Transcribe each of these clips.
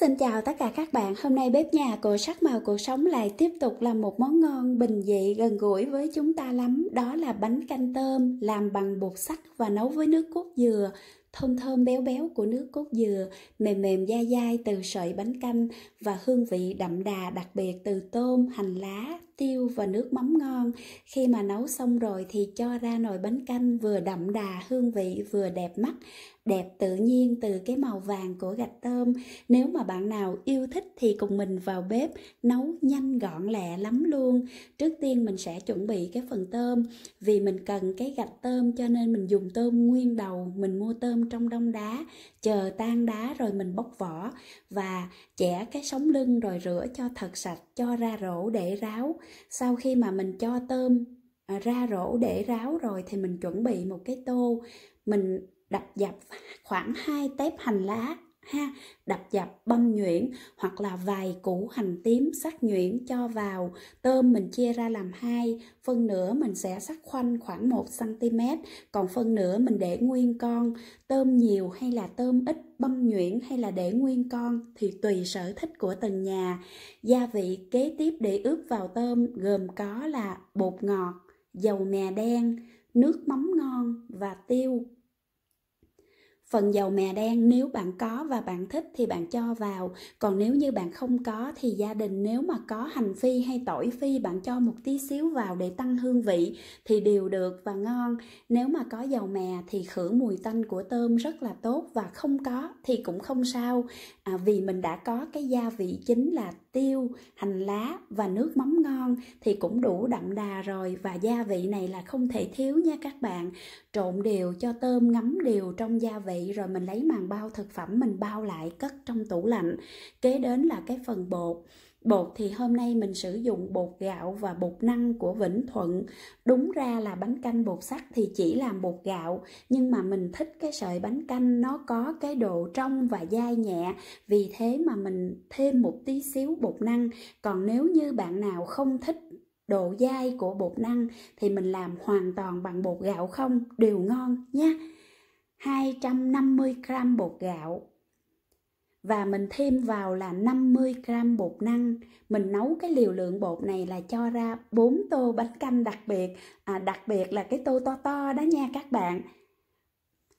Xin chào tất cả các bạn, hôm nay bếp nhà của sắc màu cuộc sống lại tiếp tục làm một món ngon bình dị gần gũi với chúng ta lắm Đó là bánh canh tôm làm bằng bột sắt và nấu với nước cốt dừa thơm thơm béo béo của nước cốt dừa, mềm mềm dai dai từ sợi bánh canh và hương vị đậm đà đặc biệt từ tôm, hành lá, tiêu và nước mắm ngon. Khi mà nấu xong rồi thì cho ra nồi bánh canh vừa đậm đà hương vị vừa đẹp mắt, đẹp tự nhiên từ cái màu vàng của gạch tôm. Nếu mà bạn nào yêu thích thì cùng mình vào bếp nấu nhanh gọn lẹ lắm luôn. Trước tiên mình sẽ chuẩn bị cái phần tôm vì mình cần cái gạch tôm cho nên mình dùng tôm nguyên đầu, mình mua tôm trong đông đá chờ tan đá rồi mình bóc vỏ và chẻ cái sống lưng rồi rửa cho thật sạch cho ra rổ để ráo sau khi mà mình cho tôm à, ra rổ để ráo rồi thì mình chuẩn bị một cái tô mình đập dập khoảng 2 tép hành lá ha đập dập băm nhuyễn hoặc là vài củ hành tím sắc nhuyễn cho vào tôm mình chia ra làm hai phân nửa mình sẽ sắc khoanh khoảng 1 cm còn phân nửa mình để nguyên con tôm nhiều hay là tôm ít băm nhuyễn hay là để nguyên con thì tùy sở thích của từng nhà gia vị kế tiếp để ướp vào tôm gồm có là bột ngọt dầu mè đen nước mắm ngon và tiêu phần dầu mè đen nếu bạn có và bạn thích thì bạn cho vào còn nếu như bạn không có thì gia đình nếu mà có hành phi hay tỏi phi bạn cho một tí xíu vào để tăng hương vị thì đều được và ngon nếu mà có dầu mè thì khử mùi tanh của tôm rất là tốt và không có thì cũng không sao à, vì mình đã có cái gia vị chính là tiêu, hành lá và nước mắm ngon thì cũng đủ đậm đà rồi và gia vị này là không thể thiếu nha các bạn. Trộn đều cho tôm ngấm đều trong gia vị rồi mình lấy màng bao thực phẩm mình bao lại cất trong tủ lạnh. Kế đến là cái phần bột Bột thì hôm nay mình sử dụng bột gạo và bột năng của Vĩnh Thuận. Đúng ra là bánh canh bột sắt thì chỉ làm bột gạo, nhưng mà mình thích cái sợi bánh canh nó có cái độ trong và dai nhẹ, vì thế mà mình thêm một tí xíu bột năng. Còn nếu như bạn nào không thích độ dai của bột năng thì mình làm hoàn toàn bằng bột gạo không đều ngon nhé. 250g bột gạo và mình thêm vào là 50 gram bột năng. Mình nấu cái liều lượng bột này là cho ra 4 tô bánh canh đặc biệt, à, đặc biệt là cái tô to to đó nha các bạn.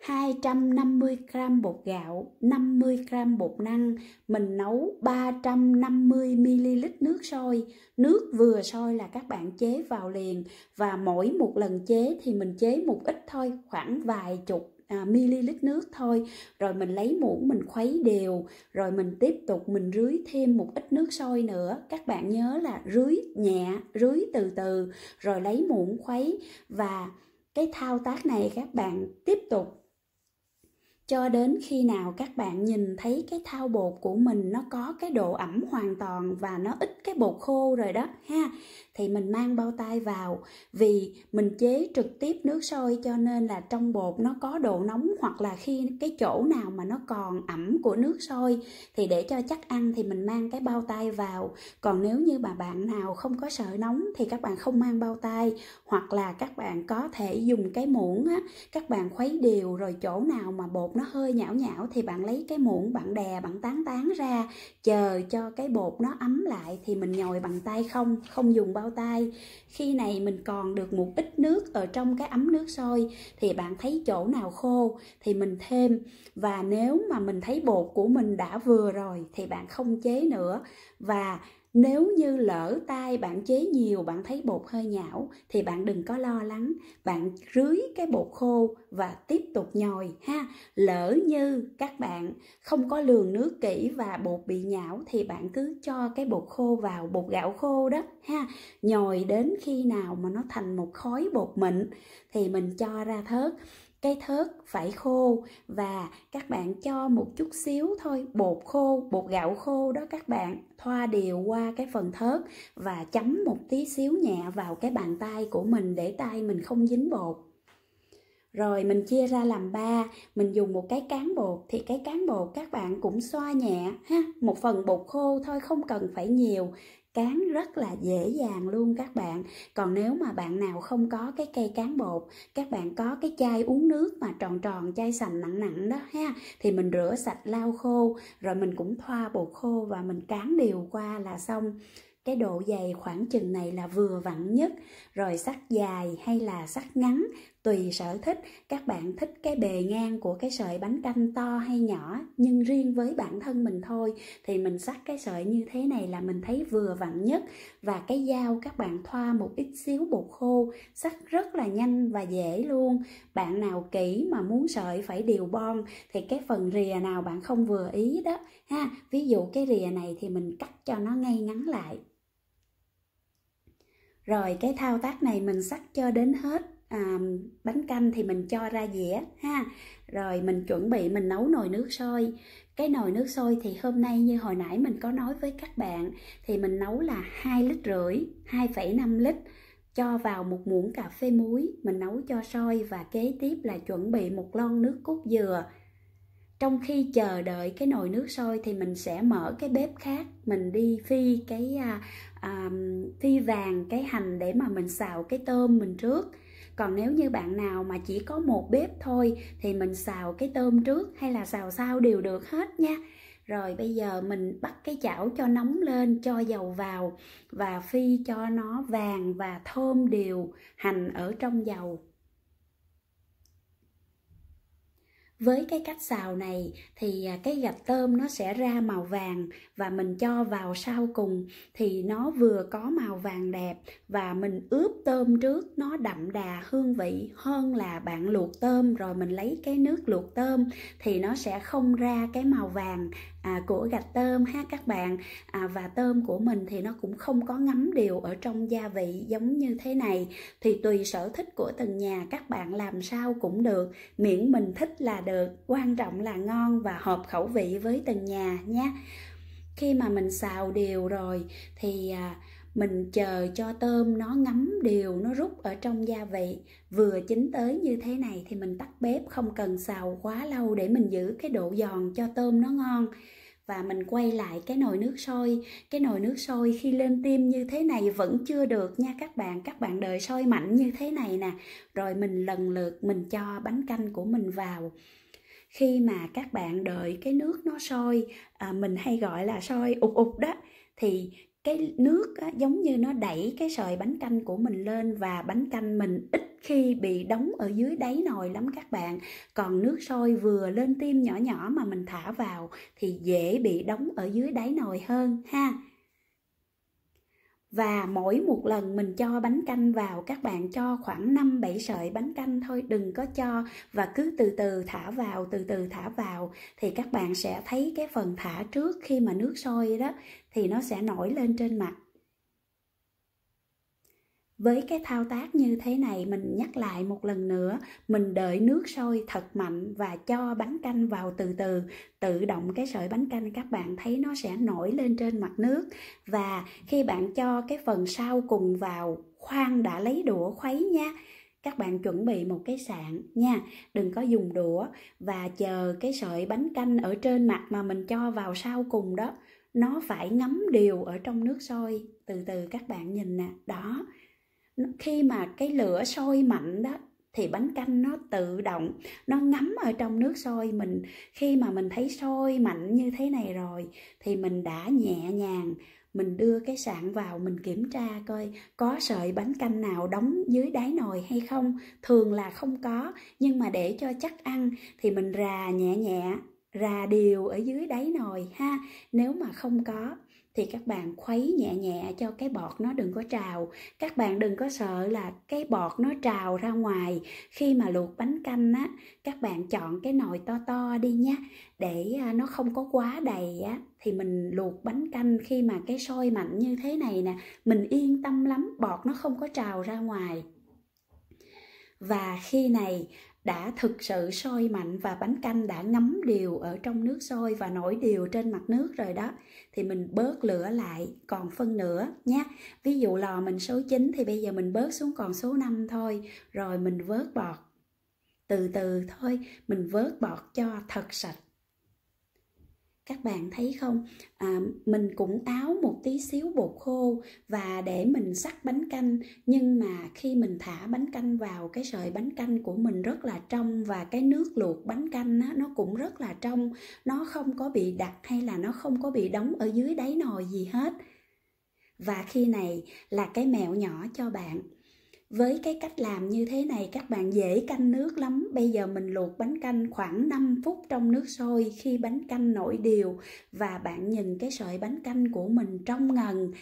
250 gram bột gạo, 50 gram bột năng, mình nấu 350 ml nước sôi. Nước vừa sôi là các bạn chế vào liền và mỗi một lần chế thì mình chế một ít thôi, khoảng vài chục à, ml nước thôi rồi mình lấy muỗng mình khuấy đều rồi mình tiếp tục mình rưới thêm một ít nước sôi nữa các bạn nhớ là rưới nhẹ rưới từ từ rồi lấy muỗng khuấy và cái thao tác này các bạn tiếp tục cho đến khi nào các bạn nhìn thấy cái thao bột của mình nó có cái độ ẩm hoàn toàn và nó ít cái bột khô rồi đó ha thì mình mang bao tay vào vì mình chế trực tiếp nước sôi cho nên là trong bột nó có độ nóng hoặc là khi cái chỗ nào mà nó còn ẩm của nước sôi thì để cho chắc ăn thì mình mang cái bao tay vào còn nếu như mà bạn nào không có sợ nóng thì các bạn không mang bao tay hoặc là các bạn có thể dùng cái muỗng á các bạn khuấy đều rồi chỗ nào mà bột nó hơi nhão nhão thì bạn lấy cái muỗng bạn đè bạn tán tán ra chờ cho cái bột nó ấm lại thì thì mình nhồi bằng tay không không dùng bao tay khi này mình còn được một ít nước ở trong cái ấm nước sôi thì bạn thấy chỗ nào khô thì mình thêm và nếu mà mình thấy bột của mình đã vừa rồi thì bạn không chế nữa và nếu như lỡ tay bạn chế nhiều bạn thấy bột hơi nhão thì bạn đừng có lo lắng bạn rưới cái bột khô và tiếp tục nhồi ha lỡ như các bạn không có lường nước kỹ và bột bị nhão thì bạn cứ cho cái bột khô vào bột gạo khô đó ha nhồi đến khi nào mà nó thành một khói bột mịn thì mình cho ra thớt cái thớt phải khô và các bạn cho một chút xíu thôi bột khô bột gạo khô đó các bạn thoa đều qua cái phần thớt và chấm một tí xíu nhẹ vào cái bàn tay của mình để tay mình không dính bột rồi mình chia ra làm ba mình dùng một cái cán bột thì cái cán bột các bạn cũng xoa nhẹ ha một phần bột khô thôi không cần phải nhiều cán rất là dễ dàng luôn các bạn còn nếu mà bạn nào không có cái cây cán bột các bạn có cái chai uống nước mà tròn tròn chai sành nặng nặng đó ha thì mình rửa sạch lau khô rồi mình cũng thoa bột khô và mình cán đều qua là xong cái độ dày khoảng chừng này là vừa vặn nhất rồi sắc dài hay là sắc ngắn tùy sở thích các bạn thích cái bề ngang của cái sợi bánh canh to hay nhỏ nhưng riêng với bản thân mình thôi thì mình sắc cái sợi như thế này là mình thấy vừa vặn nhất và cái dao các bạn thoa một ít xíu bột khô sắc rất là nhanh và dễ luôn bạn nào kỹ mà muốn sợi phải điều bon thì cái phần rìa nào bạn không vừa ý đó ha ví dụ cái rìa này thì mình cắt cho nó ngay ngắn lại rồi cái thao tác này mình sắc cho đến hết à, bánh canh thì mình cho ra dĩa ha rồi mình chuẩn bị mình nấu nồi nước sôi cái nồi nước sôi thì hôm nay như hồi nãy mình có nói với các bạn thì mình nấu là hai lít rưỡi 2,5 lít cho vào một muỗng cà phê muối mình nấu cho sôi và kế tiếp là chuẩn bị một lon nước cốt dừa trong khi chờ đợi cái nồi nước sôi thì mình sẽ mở cái bếp khác mình đi phi cái à, à, phi vàng cái hành để mà mình xào cái tôm mình trước còn nếu như bạn nào mà chỉ có một bếp thôi thì mình xào cái tôm trước hay là xào sau đều được hết nha rồi bây giờ mình bắt cái chảo cho nóng lên cho dầu vào và phi cho nó vàng và thơm đều hành ở trong dầu với cái cách xào này thì à, cái gạch tôm nó sẽ ra màu vàng và mình cho vào sau cùng thì nó vừa có màu vàng đẹp và mình ướp tôm trước nó đậm đà hương vị hơn là bạn luộc tôm rồi mình lấy cái nước luộc tôm thì nó sẽ không ra cái màu vàng à, của gạch tôm ha các bạn à, và tôm của mình thì nó cũng không có ngấm đều ở trong gia vị giống như thế này thì tùy sở thích của từng nhà các bạn làm sao cũng được miễn mình thích là được quan trọng là ngon và hợp khẩu vị với từng nhà nhé khi mà mình xào đều rồi thì à, mình chờ cho tôm nó ngấm đều nó rút ở trong gia vị vừa chín tới như thế này thì mình tắt bếp không cần xào quá lâu để mình giữ cái độ giòn cho tôm nó ngon và mình quay lại cái nồi nước sôi cái nồi nước sôi khi lên tim như thế này vẫn chưa được nha các bạn các bạn đợi sôi mạnh như thế này nè rồi mình lần lượt mình cho bánh canh của mình vào khi mà các bạn đợi cái nước nó sôi à, mình hay gọi là sôi ục ục đó thì cái nước á, giống như nó đẩy cái sợi bánh canh của mình lên và bánh canh mình ít khi bị đóng ở dưới đáy nồi lắm các bạn còn nước sôi vừa lên tim nhỏ nhỏ mà mình thả vào thì dễ bị đóng ở dưới đáy nồi hơn ha và mỗi một lần mình cho bánh canh vào các bạn cho khoảng 5 7 sợi bánh canh thôi đừng có cho và cứ từ từ thả vào từ từ thả vào thì các bạn sẽ thấy cái phần thả trước khi mà nước sôi đó thì nó sẽ nổi lên trên mặt với cái thao tác như thế này mình nhắc lại một lần nữa mình đợi nước sôi thật mạnh và cho bánh canh vào từ từ tự động cái sợi bánh canh các bạn thấy nó sẽ nổi lên trên mặt nước và khi bạn cho cái phần sau cùng vào khoan đã lấy đũa khuấy nha các bạn chuẩn bị một cái sạn nha đừng có dùng đũa và chờ cái sợi bánh canh ở trên mặt mà mình cho vào sau cùng đó nó phải ngấm đều ở trong nước sôi từ từ các bạn nhìn nè đó khi mà cái lửa sôi mạnh đó thì bánh canh nó tự động nó ngấm ở trong nước sôi mình khi mà mình thấy sôi mạnh như thế này rồi thì mình đã nhẹ nhàng mình đưa cái sạn vào mình kiểm tra coi có sợi bánh canh nào đóng dưới đáy nồi hay không thường là không có nhưng mà để cho chắc ăn thì mình rà nhẹ nhẹ ra đều ở dưới đáy nồi ha nếu mà không có thì các bạn khuấy nhẹ nhẹ cho cái bọt nó đừng có trào các bạn đừng có sợ là cái bọt nó trào ra ngoài khi mà luộc bánh canh á các bạn chọn cái nồi to to đi nha để à, nó không có quá đầy á thì mình luộc bánh canh khi mà cái sôi mạnh như thế này nè mình yên tâm lắm bọt nó không có trào ra ngoài và khi này đã thực sự sôi mạnh và bánh canh đã ngấm đều ở trong nước sôi và nổi đều trên mặt nước rồi đó thì mình bớt lửa lại còn phân nửa nhé ví dụ lò mình số 9 thì bây giờ mình bớt xuống còn số 5 thôi rồi mình vớt bọt từ từ thôi mình vớt bọt cho thật sạch các bạn thấy không à, mình cũng táo một tí xíu bột khô và để mình sắc bánh canh nhưng mà khi mình thả bánh canh vào cái sợi bánh canh của mình rất là trong và cái nước luộc bánh canh á, nó cũng rất là trong nó không có bị đặc hay là nó không có bị đóng ở dưới đáy nồi gì hết và khi này là cái mẹo nhỏ cho bạn với cái cách làm như thế này các bạn dễ canh nước lắm. Bây giờ mình luộc bánh canh khoảng 5 phút trong nước sôi khi bánh canh nổi đều và bạn nhìn cái sợi bánh canh của mình trong ngần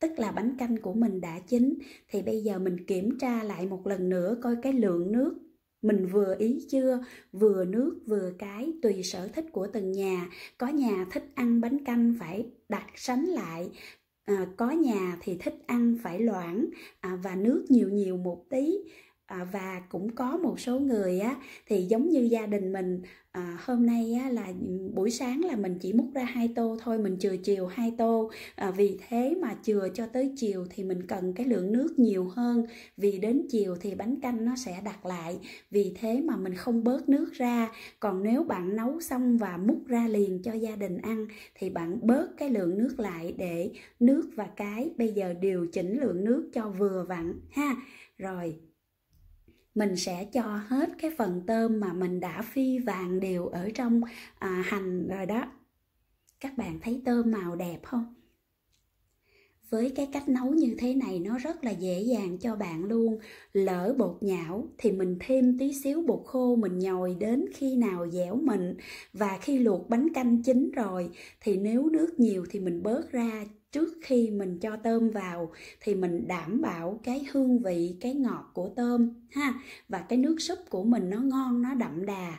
tức là bánh canh của mình đã chín thì bây giờ mình kiểm tra lại một lần nữa coi cái lượng nước mình vừa ý chưa vừa nước vừa cái tùy sở thích của từng nhà có nhà thích ăn bánh canh phải đặt sánh lại à, có nhà thì thích ăn phải loãng à, và nước nhiều nhiều một tí à, và cũng có một số người á thì giống như gia đình mình à, hôm nay á, là buổi sáng là mình chỉ múc ra hai tô thôi mình chừa chiều hai tô à, vì thế mà chừa cho tới chiều thì mình cần cái lượng nước nhiều hơn vì đến chiều thì bánh canh nó sẽ đặc lại vì thế mà mình không bớt nước ra còn nếu bạn nấu xong và múc ra liền cho gia đình ăn thì bạn bớt cái lượng nước lại để nước và cái bây giờ điều chỉnh lượng nước cho vừa vặn ha rồi mình sẽ cho hết cái phần tôm mà mình đã phi vàng đều ở trong à, hành rồi đó các bạn thấy tôm màu đẹp không với cái cách nấu như thế này nó rất là dễ dàng cho bạn luôn lỡ bột nhão thì mình thêm tí xíu bột khô mình nhồi đến khi nào dẻo mịn và khi luộc bánh canh chín rồi thì nếu nước nhiều thì mình bớt ra trước khi mình cho tôm vào thì mình đảm bảo cái hương vị cái ngọt của tôm ha và cái nước súp của mình nó ngon nó đậm đà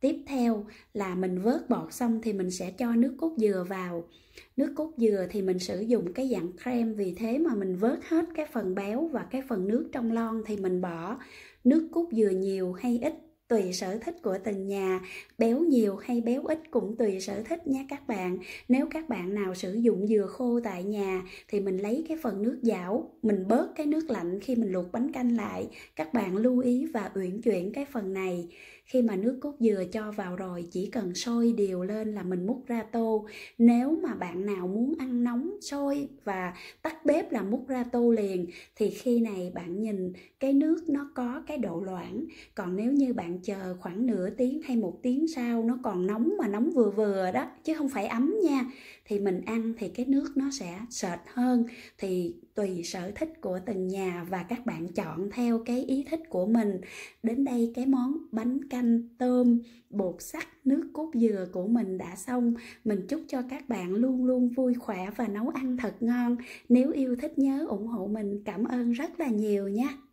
tiếp theo là mình vớt bọt xong thì mình sẽ cho nước cốt dừa vào nước cốt dừa thì mình sử dụng cái dạng creme vì thế mà mình vớt hết cái phần béo và cái phần nước trong lon thì mình bỏ nước cốt dừa nhiều hay ít tùy sở thích của từng nhà béo nhiều hay béo ít cũng tùy sở thích nhé các bạn nếu các bạn nào sử dụng dừa khô tại nhà thì mình lấy cái phần nước dảo mình bớt cái nước lạnh khi mình luộc bánh canh lại các bạn lưu ý và uyển chuyển cái phần này khi mà nước cốt dừa cho vào rồi chỉ cần sôi đều lên là mình múc ra tô nếu mà bạn nào muốn ăn nóng sôi và tắt bếp là múc ra tô liền thì khi này bạn nhìn cái nước nó có cái độ loãng còn nếu như bạn chờ khoảng nửa tiếng hay một tiếng sau nó còn nóng mà nóng vừa vừa đó chứ không phải ấm nha thì mình ăn thì cái nước nó sẽ sệt hơn thì tùy sở thích của từng nhà và các bạn chọn theo cái ý thích của mình đến đây cái món bánh canh tôm bột sắt nước cốt dừa của mình đã xong mình chúc cho các bạn luôn luôn vui khỏe và nấu ăn thật ngon nếu yêu thích nhớ ủng hộ mình cảm ơn rất là nhiều nha